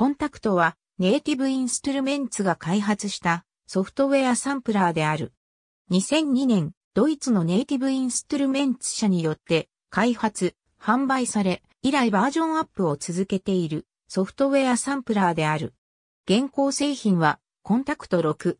コンタクトはネイティブインストゥルメンツが開発したソフトウェアサンプラーである。2002年、ドイツのネイティブインストゥルメンツ社によって開発、販売され、以来バージョンアップを続けているソフトウェアサンプラーである。現行製品はコンタクト6。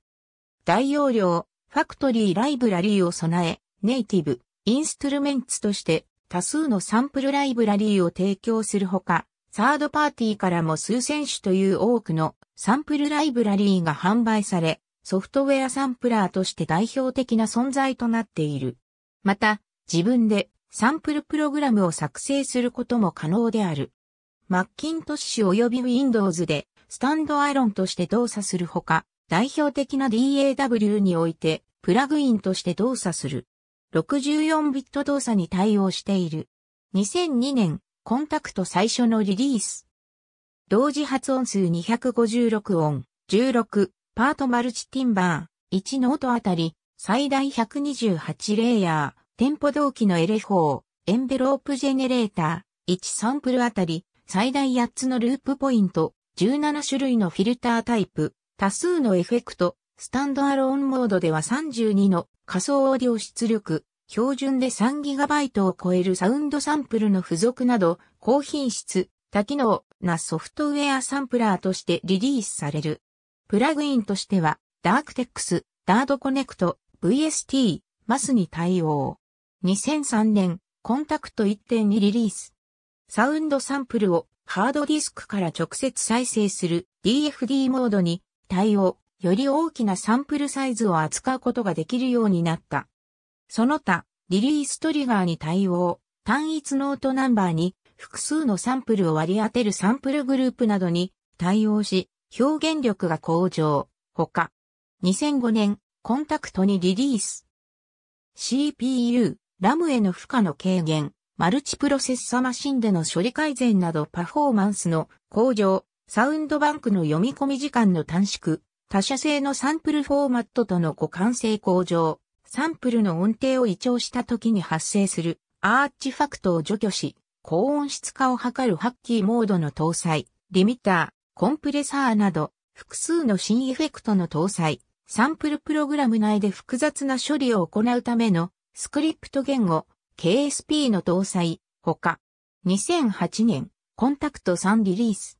大容量、ファクトリーライブラリーを備え、ネイティブ、インストゥルメンツとして多数のサンプルライブラリーを提供するほか、サードパーティーからも数千種という多くのサンプルライブラリーが販売され、ソフトウェアサンプラーとして代表的な存在となっている。また、自分でサンプルプログラムを作成することも可能である。マッキントッシュ及び Windows でスタンドアイロンとして動作するほか、代表的な DAW においてプラグインとして動作する。64ビット動作に対応している。2002年、コンタクト最初のリリース。同時発音数256音、16、パートマルチティンバー、1ノートあたり、最大128レイヤー、テンポ同期のエレフォー、エンベロープジェネレーター、1サンプルあたり、最大8つのループポイント、17種類のフィルタータイプ、多数のエフェクト、スタンドアローンモードでは32の仮想オーディオ出力、標準で 3GB を超えるサウンドサンプルの付属など、高品質、多機能なソフトウェアサンプラーとしてリリースされる。プラグインとしては、ダークテックス、ダードコネクト、VST、マスに対応。2003年、コンタクト1.2リリース。サウンドサンプルをハードディスクから直接再生する DFD モードに対応、より大きなサンプルサイズを扱うことができるようになった。その他、リリーストリガーに対応、単一ノートナンバーに複数のサンプルを割り当てるサンプルグループなどに対応し、表現力が向上。他、2005年、コンタクトにリリース。CPU、ラムへの負荷の軽減、マルチプロセッサマシンでの処理改善などパフォーマンスの向上、サウンドバンクの読み込み時間の短縮、他社製のサンプルフォーマットとの互換性向上、サンプルの音程を移調した時に発生するアーチファクトを除去し、高音質化を図るハッキーモードの搭載、リミター、コンプレサーなど、複数の新エフェクトの搭載、サンプルプログラム内で複雑な処理を行うためのスクリプト言語、KSP の搭載、ほか、2008年、コンタクト3リリース。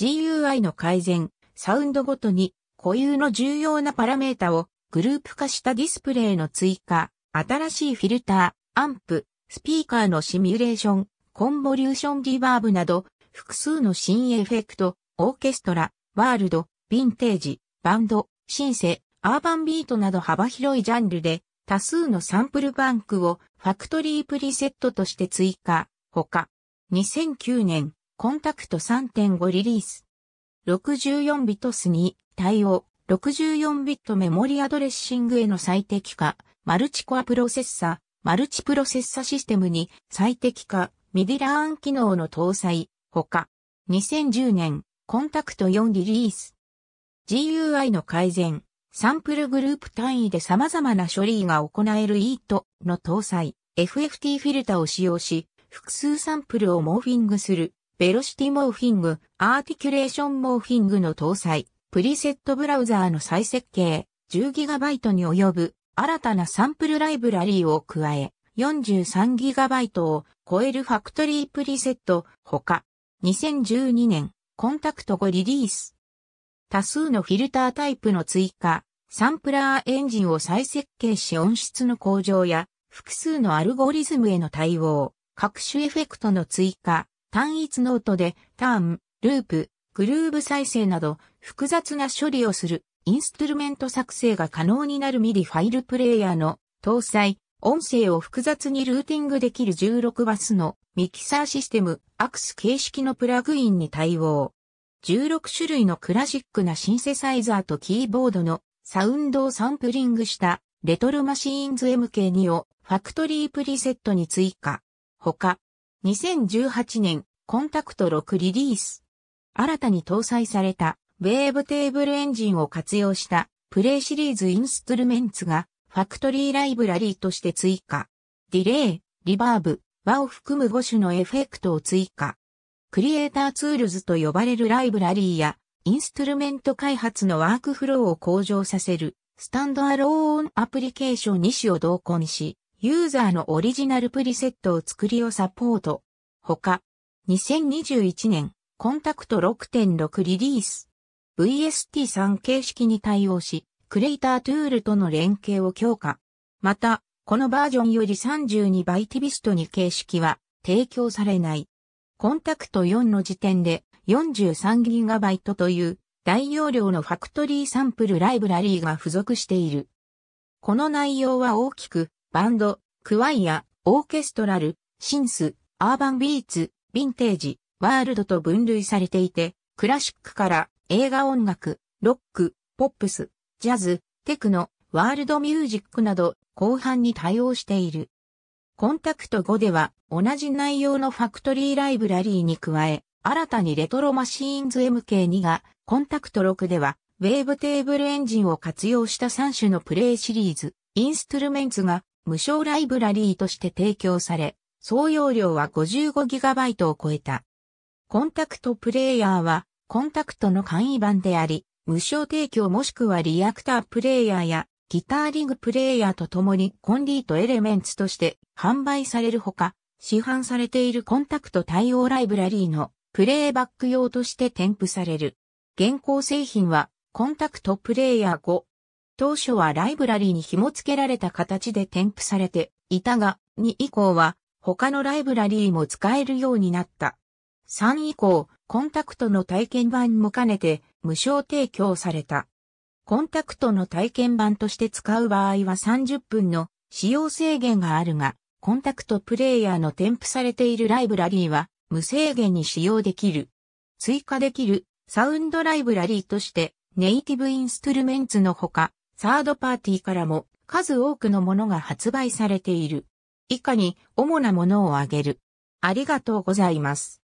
GUI の改善、サウンドごとに固有の重要なパラメータをグループ化したディスプレイの追加、新しいフィルター、アンプ、スピーカーのシミュレーション、コンボリューションディバーブなど、複数の新エフェクト、オーケストラ、ワールド、ヴィンテージ、バンド、シンセ、アーバンビートなど幅広いジャンルで、多数のサンプルバンクをファクトリープリセットとして追加、ほか、2009年、コンタクト3.5リリース。64ビトスに対応。64ビットメモリアドレッシングへの最適化、マルチコアプロセッサ、マルチプロセッサシステムに最適化、ミディラーン機能の搭載、ほか、2010年、コンタクト4リリース。GUI の改善、サンプルグループ単位で様々な処理が行える EAT の搭載、FFT フィルタを使用し、複数サンプルをモーフィングする、ベロシティモーフィング、アーティキュレーションモーフィングの搭載、プリセットブラウザーの再設計、10GB に及ぶ新たなサンプルライブラリーを加え、43GB を超えるファクトリープリセットほか、2012年コンタクト後リリース。多数のフィルタータイプの追加、サンプラーエンジンを再設計し音質の向上や複数のアルゴリズムへの対応、各種エフェクトの追加、単一ノートでターン、ループ、グルーブ再生など複雑な処理をするインストゥルメント作成が可能になるミリファイルプレイヤーの搭載、音声を複雑にルーティングできる16バスのミキサーシステム、アクス形式のプラグインに対応。16種類のクラシックなシンセサイザーとキーボードのサウンドをサンプリングしたレトロマシーンズ MK2 をファクトリープリセットに追加。他、2018年コンタクト6リリース。新たに搭載されたウェーブテーブルエンジンを活用したプレイシリーズインストゥルメンツがファクトリーライブラリーとして追加。ディレイ、リバーブ、和を含む5種のエフェクトを追加。クリエイターツールズと呼ばれるライブラリーやインストゥルメント開発のワークフローを向上させるスタンドアローンアプリケーション2種を同梱し、ユーザーのオリジナルプリセットを作りをサポート。他、2021年コンタクト6.6リリース VST3 形式に対応し、クレイタートゥールとの連携を強化。また、このバージョンより32バイティビストに形式は提供されない。コンタクト4の時点で 43GB という大容量のファクトリーサンプルライブラリーが付属している。この内容は大きく、バンド、クワイア、オーケストラル、シンス、アーバンビーツ、ヴィンテージ、ワールドと分類されていて、クラシックから映画音楽、ロック、ポップス、ジャズ、テクノ、ワールドミュージックなど後半に対応している。コンタクト5では同じ内容のファクトリーライブラリーに加え、新たにレトロマシーンズ MK2 が、コンタクト6では、ウェーブテーブルエンジンを活用した3種のプレイシリーズ、インストゥルメンツが無償ライブラリーとして提供され、総容量は 55GB を超えた。コンタクトプレイヤーは、コンタクトの簡易版であり、無償提供もしくはリアクタープレイヤーや、ギターリングプレイヤーと共にコンリートエレメンツとして販売されるほか、市販されているコンタクト対応ライブラリーのプレイバック用として添付される。現行製品はコンタクトプレイヤー5。当初はライブラリーに紐付けられた形で添付されていたが、2以降は他のライブラリーも使えるようになった。3以降、コンタクトの体験版も兼ねて無償提供された。コンタクトの体験版として使う場合は30分の使用制限があるが、コンタクトプレイヤーの添付されているライブラリーは無制限に使用できる。追加できるサウンドライブラリーとしてネイティブインストゥルメンツのほか、サードパーティーからも数多くのものが発売されている。以下に主なものを挙げる。ありがとうございます。